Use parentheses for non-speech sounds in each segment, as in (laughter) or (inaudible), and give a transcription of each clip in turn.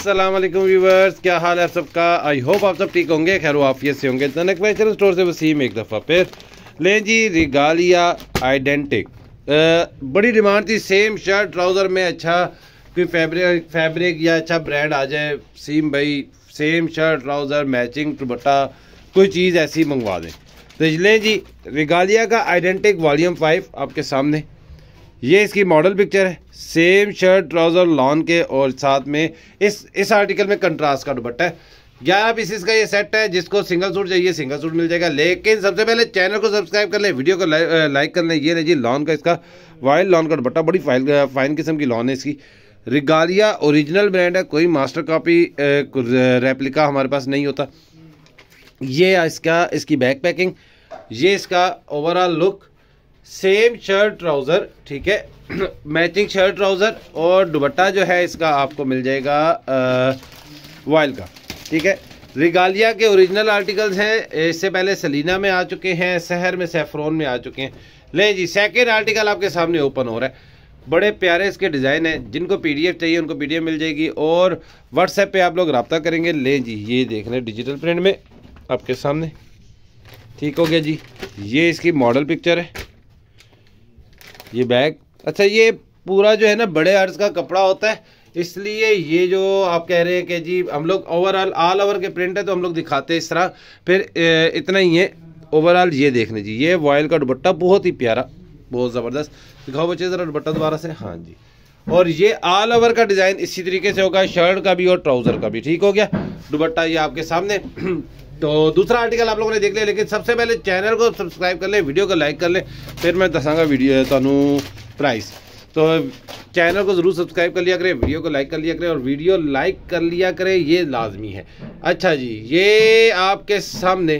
Aslam viewers क्या हाल है आप सबका आई होप आप सब ठीक होंगे खैर आफियत से होंगे तनक नेचुरल स्टोर से वसीम एक दफ़ा फिर लें जी रिगालिया आइडेंटिक बड़ी डिमांड थी सेम शर्ट ट्राउज़र में अच्छा कोई फैब्रिक फैब्रिक या अच्छा ब्रांड आ जाए सीम भाई same shirt trouser matching dupatta कोई चीज़ ऐसी मंगवा दें तो लें जी रिगालिया का आइडेंटिक वॉलीम फाइव आपके सामने ये इसकी मॉडल पिक्चर है सेम शर्ट ट्राउज़र लॉन के और साथ में इस इस आर्टिकल में कंट्रास्ट का दुपट्टा है ग्यारह पीसिस का ये सेट है जिसको सिंगल सूट चाहिए सिंगल सूट मिल जाएगा लेकिन सबसे पहले चैनल को सब्सक्राइब कर ले वीडियो को लाइक कर ले ये नहीं जी लॉन का इसका वाइल्ड लॉन का दुपट्टा बड़ी फाइन फाइन किस्म की लॉन है इसकी रिगालिया ओरिजिनल ब्रांड है कोई मास्टर कॉपी रेप्लिका हमारे पास नहीं होता ये इसका इसकी बैक पैकिंग ये इसका overall look same shirt trouser ठीक है (clears throat) मैचिंग शर्ट ट्राउज़र और दुबट्टा जो है इसका आपको मिल जाएगा वॉयल का ठीक है रिगालिया के ओरिजिनल आर्टिकल्स हैं इससे पहले सलीना में आ चुके हैं शहर में सेफ्रोन में आ चुके हैं ले जी सेकेंड आर्टिकल आपके सामने ओपन हो रहा है बड़े प्यारे इसके डिज़ाइन हैं जिनको पीडीएफ चाहिए उनको पीडीएफ मिल जाएगी और व्हाट्सएप पे आप लोग रबता करेंगे ले जी ये देख लें डिजिटल प्रिंट में आपके सामने ठीक हो गया जी ये इसकी मॉडल पिक्चर है ये बैग अच्छा ये पूरा जो है ना बड़े अर्ज का कपड़ा होता है इसलिए ये जो आप कह रहे हैं कि जी हम लोग ओवरऑल ऑल ओवर के प्रिंट है तो हम लोग दिखाते हैं इस तरह फिर इतना ही है ओवरऑल ये देख लीजिए ये वॉयल का दुपट्टा बहुत ही प्यारा बहुत ज़बरदस्त दिखाओ बच्चे ज़रा दुपट्टा दोबारा से हाँ जी और ये ऑल ओवर का डिज़ाइन इसी तरीके से होगा शर्ट का भी और ट्राउज़र का भी ठीक हो गया दुपट्टा ये आपके सामने तो दूसरा आर्टिकल आप लोगों ने देख लिया लेकिन सबसे पहले चैनल को सब्सक्राइब कर लें वीडियो को लाइक कर लें फिर मैं दसागा वीडियो तू प्राइस तो चैनल को ज़रूर सब्सक्राइब कर लिया करें वीडियो को लाइक कर लिया करें और वीडियो लाइक कर लिया करें ये लाजमी है अच्छा जी ये आपके सामने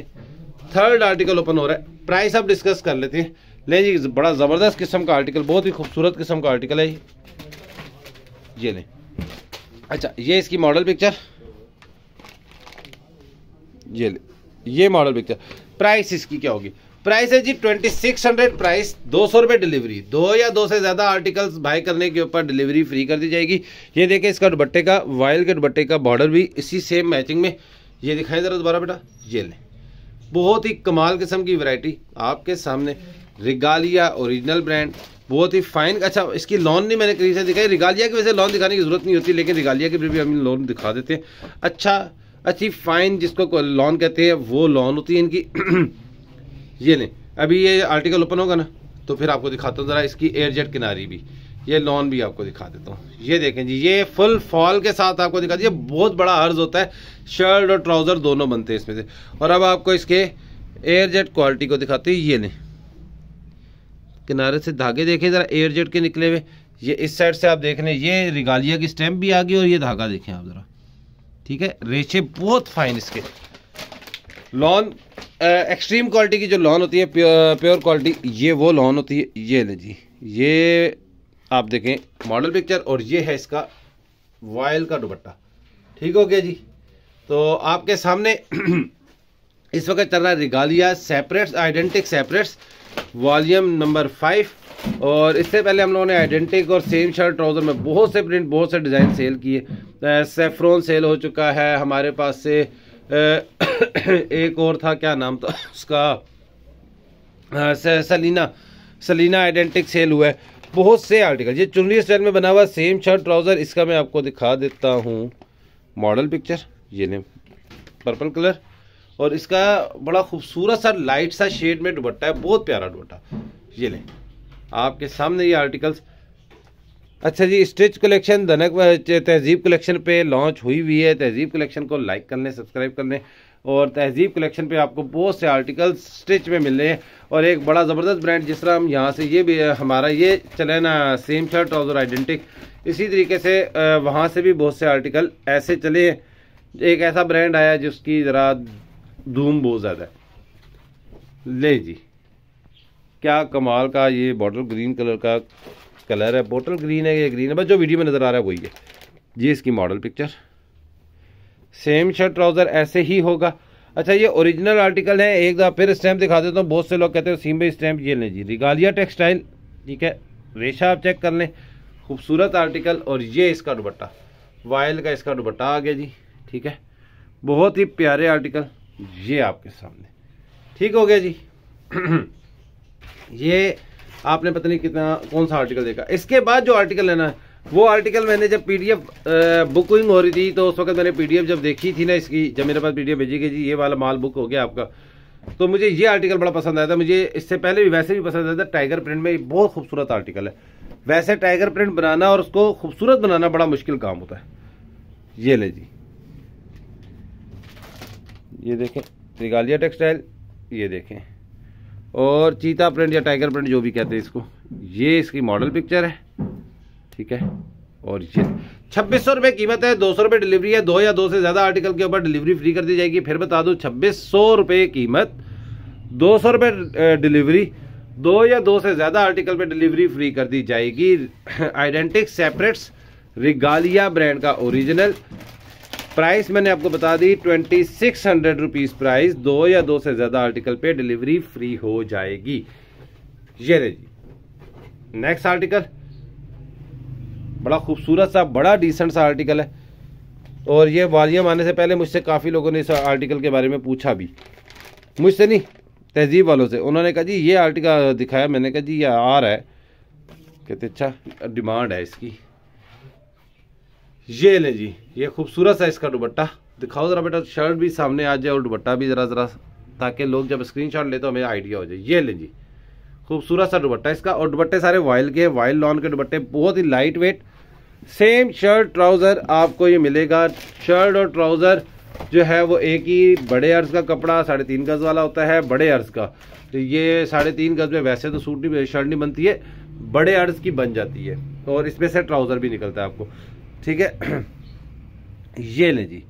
थर्ड आर्टिकल ओपन हो रहा है प्राइस आप डिस्कस कर लेते हैं ले जी बड़ा ज़बरदस्त किस्म का आर्टिकल बहुत ही खूबसूरत किस्म का आर्टिकल है ये ले अच्छा ये इसकी मॉडल पिक्चर ये ये मॉडल बिकता है प्राइस इसकी क्या होगी प्राइस है जी ट्वेंटी सिक्स हंड्रेड प्राइस दो सौ रुपये डिलीवरी दो या दो से ज़्यादा आर्टिकल्स बाय करने के ऊपर डिलीवरी फ्री कर दी जाएगी ये देखें इसका दुबट्टे का वायल के दुबट्टे का बॉर्डर भी इसी सेम मैचिंग में ये दिखाएं ज़रा दोबारा बेटा ये लें बहुत ही कमाल किस्म की वैरायटी आपके सामने रिगालिया ओरिजिनल ब्रांड बहुत ही फाइन अच्छा इसकी लॉन नहीं मैंने कहीं से दिखाई रिगालिया की वैसे लॉन दिखाने की जरूरत नहीं होती लेकिन रिगालिया की भी हम लॉन दिखा देते हैं अच्छा अच्छी फाइन जिसको लॉन कहते हैं वो लॉन होती है इनकी (clears throat) ये नहीं अभी ये आर्टिकल ओपन होगा ना तो फिर आपको दिखाता हूँ ज़रा इसकी एयर जेट किनारी भी ये लॉन भी आपको दिखा देता हूँ ये देखें जी ये फुल फॉल के साथ आपको दिखा ये बहुत बड़ा अर्ज होता है शर्ट और ट्राउज़र दोनों बनते हैं इसमें से और अब आपको इसके एयर जेट क्वालिटी को दिखाते हैं ये नहीं किनारे से धागे देखें ज़रा एयर जेट के निकले हुए ये इस साइड से आप देख रहे हैं ये रिगालिया की स्टैम्प भी आ गई और ये धागा देखें आप ज़रा ठीक है रेशे बहुत फाइन इसके लॉन एक्सट्रीम क्वालिटी की जो लॉन होती है प्योर क्वालिटी ये वो लॉन होती है ये ले जी ये आप देखें मॉडल पिक्चर और ये है इसका वायल का दुपट्टा ठीक हो गया जी तो आपके सामने (clears throat) इस वक्त चल रहा है Regalia separates identic separates volume number five और इससे पहले हम लोगों ने आइडेंटिक और सेम शर्ट ट्राउज़र में बहुत से प्रिंट बहुत से डिज़ाइन सेल किए सेफ्रोन सेल हो चुका है हमारे पास से (coughs) एक और था क्या नाम था उसका सलीना सलीना आइडेंटिक सेल हुआ है बहुत से आर्टिकल ये चुनरी स्टाइल में बना हुआ सेम शर्ट ट्राउज़र इसका मैं आपको दिखा देता हूँ मॉडल पिक्चर ये ने पर्पल कलर और इसका बड़ा खूबसूरत सा लाइट सा शेड में दुबट्टा है बहुत प्यारा दुबट्टा ये लें आपके सामने ये आर्टिकल्स अच्छा जी स्टिच कलेक्शन धनक तहजीब कलेक्शन पे लॉन्च हुई हुई है तहजीब कलेक्शन को लाइक कर लें सब्सक्राइब कर लें और तहजीब कलेक्शन पे आपको बहुत से आर्टिकल्स स्टिच में मिल रहे हैं और एक बड़ा ज़बरदस्त ब्रांड जिस तरह हम यहाँ से ये भी हमारा ये चले ना सेम शर्ट ट्राउज़र आइडेंटिक इसी तरीके से वहाँ से भी बहुत से आर्टिकल ऐसे चले एक ऐसा ब्रांड आया जिसकी ज़रा धूम बहुत ज़्यादा है ले जी क्या कमाल का ये बॉटल ग्रीन कलर का कलर है बॉटल ग्रीन है ये ग्रीन है बस जो वीडियो में नज़र आ रहा है वही है ये इसकी model picture same shirt trouser ऐसे ही होगा अच्छा ये ओरिजिनल आर्टिकल है एक दफ़ा फिर स्टैम्प दिखा देता हूँ बहुत से लोग कहते हैं सीम भाई स्टैम्प ये लें जी रिगालिया टेक्सटाइल ठीक है रेशा आप चेक कर लें खूबसूरत आर्टिकल और ये इसका दुपट्टा वायल का इसका दुबट्टा आ गया जी ठीक है बहुत ही प्यारे आर्टिकल ये आपके सामने ठीक हो गया जी (clears throat) ये आपने पता नहीं कितना कौन सा आर्टिकल देखा इसके बाद जो आर्टिकल लेना है वो आर्टिकल मैंने जब पीडीएफ बुकिंग हो रही थी तो उस वक्त मैंने पीडीएफ जब देखी थी ना इसकी जब मेरे पास पीडीएफ भेजी गई थी ये वाला माल बुक हो गया आपका तो मुझे ये आर्टिकल बड़ा पसंद आया था मुझे इससे पहले भी वैसे भी पसंद आया था टाइगर प्रिंट में बहुत खूबसूरत आर्टिकल है वैसे टाइगर प्रिंट बनाना और उसको खूबसूरत बनाना बड़ा मुश्किल काम होता है ये ले जी ये देखें त्रिगालिया टेक्सटाइल ये देखें और चीता प्रिंट या टाइगर प्रिंट जो भी कहते हैं इसको ये इसकी मॉडल पिक्चर है ठीक है और ये छब्बीस सौ रुपये कीमत है दो सौ रुपये डिलीवरी है दो या दो से ज़्यादा आर्टिकल के ऊपर डिलीवरी फ्री कर दी जाएगी फिर बता दो छब्बीस सौ रुपये कीमत दो सौ रुपये डिलीवरी दो या दो से ज़्यादा आर्टिकल पे डिलीवरी फ्री कर दी जाएगी आइडेंटिक सेपरेट्स रिगालिया ब्रांड का ओरिजिनल प्राइस मैंने आपको बता दी twenty six hundred rupees price दो या दो से ज़्यादा आर्टिकल पे डिलीवरी फ्री हो जाएगी ये जी नेक्स्ट आर्टिकल बड़ा खूबसूरत सा बड़ा डिसेंट सा आर्टिकल है और ये वालियम आने से पहले मुझसे काफ़ी लोगों ने इस आर्टिकल के बारे में पूछा भी मुझसे नहीं तहजीब वालों से उन्होंने कहा जी ये आर्टिकल दिखाया मैंने कहा जी ये आ रहा है कहते अच्छा डिमांड है इसकी ये ले जी ये खूबसूरत सा इसका दुबट्टा दिखाओ ज़रा बेटा शर्ट भी सामने आ जाए और दुबट्टा भी ज़रा ज़रा ताकि लोग जब स्क्रीनशॉट ले तो हमें आइडिया हो जाए ये ले जी खूबसूरत सा दुबट्टा इसका और दुबट्टे सारे वाइल के वाइल लॉन के दुबट्टे बहुत ही light weight same shirt trouser आपको ये मिलेगा शर्ट और ट्राउज़र जो है वो एक ही बड़े अर्ज़ का कपड़ा साढ़े तीन गज़ वाला होता है बड़े अर्ज़ का तो ये साढ़े तीन गज़ में वैसे तो सूट नहीं शर्ट नहीं बनती है बड़े अर्ज़ की बन जाती है और इसमें से ट्राउज़र भी निकलता है आपको ठीक है ये ले जी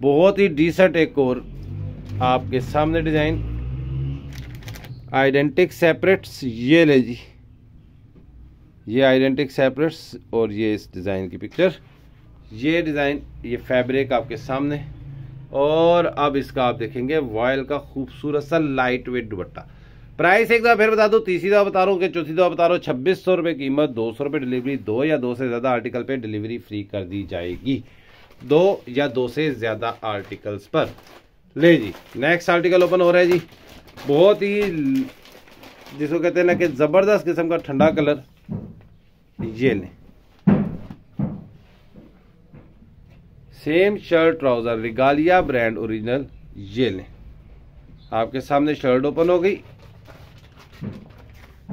बहुत ही डिसेंट एक और आपके सामने डिज़ाइन आइडेंटिक सेपरेट्स ये ले जी ये आइडेंटिक सेपरेट्स और ये इस डिज़ाइन की पिक्चर ये डिज़ाइन ये फैब्रिक आपके सामने और अब इसका आप देखेंगे वॉयल का खूबसूरत सा लाइट वेट दुपट्टा प्राइस एक बार फिर बता दो तीसरी दवा बता रहा हूँ कि चौथी दवा बता रहा हूँ छब्बीस सौ रुपये कीमत दो सौ रुपये डिलीवरी दो या दो से ज़्यादा आर्टिकल पे डिलीवरी फ्री कर दी जाएगी दो या दो से ज़्यादा आर्टिकल्स पर ले जी नेक्स्ट आर्टिकल ओपन हो रहा है जी बहुत ही जिसको कहते हैं ना कि ज़बरदस्त किस्म का ठंडा कलर ये लें same shirt trouser Regalia brand original ये लें आपके सामने शर्ट ओपन हो गई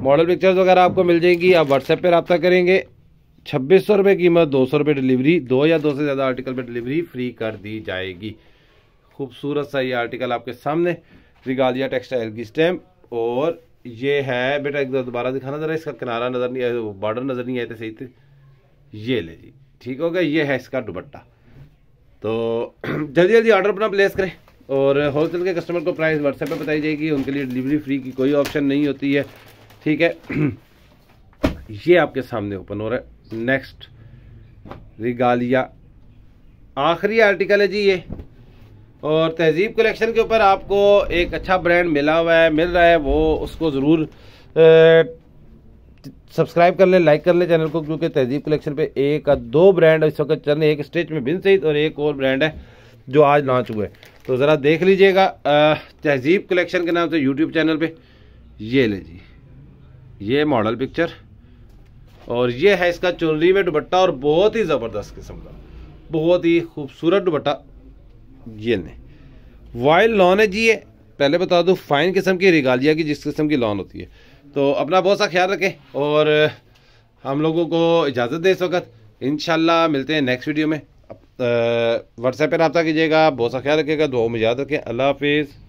मॉडल पिक्चर्स वगैरह आपको मिल जाएंगी आप व्हाट्सएप पर रबता करेंगे छब्बीस सौ रुपये कीमत दो सौ रुपये डिलीवरी दो या दो से ज़्यादा आर्टिकल पर डिलीवरी फ्री कर दी जाएगी खूबसूरत सा ये आर्टिकल आपके सामने रिगालिया टेक्सटाइल की स्टैम्प और ये है बेटा एक दोबारा दिखाना ज़रा इसका किनारा नज़र नहीं आया बॉर्डर नज़र नहीं आए थे सही थे ये ले जी ठीक हो गया ये है इसका दुबट्टा तो जल्दी जल्दी ऑर्डर अपना प्लेस करें और होलसेल के कस्टमर को प्राइस व्हाट्सएप पे बताई जाएगी उनके लिए डिलीवरी फ्री की कोई ऑप्शन नहीं होती है ठीक है (clears throat) ये आपके सामने ओपन हो रहा है नेक्स्ट रिगालिया आखिरी आर्टिकल है जी ये और तहजीब कलेक्शन के ऊपर आपको एक अच्छा ब्रांड मिला हुआ है मिल रहा है वो उसको ज़रूर सब्सक्राइब कर लें लाइक कर लें चैनल को क्योंकि तहजीब कलेक्शन पे एक दो ब्रांड इस वक्त चल रहे हैं एक स्टेज में बिन सहित और एक और ब्रांड है जो आज लॉन्च हुए तो ज़रा देख लीजिएगा तहजीब कलेक्शन के नाम से यूट्यूब चैनल पे ये ले जी ये मॉडल पिक्चर और ये है इसका चुनरी में दुबट्टा और बहुत ही ज़बरदस्त किस्म का बहुत ही खूबसूरत दुबट्टा ये लें वाइल्ड लॉन है जी ये पहले बता दूँ फाइन किस्म की रिगालिया की जिस किस्म की लॉन होती है तो अपना बहुत सा ख्याल रखें और हम लोगों को इजाज़त दें इस वक्त इन मिलते हैं नेक्स्ट वीडियो में व्हाट्सएप पर रबा कीजिएगा बहुत सा ख्याल रखिएगा दुआ में याद रखें अल्लाह हाफिज़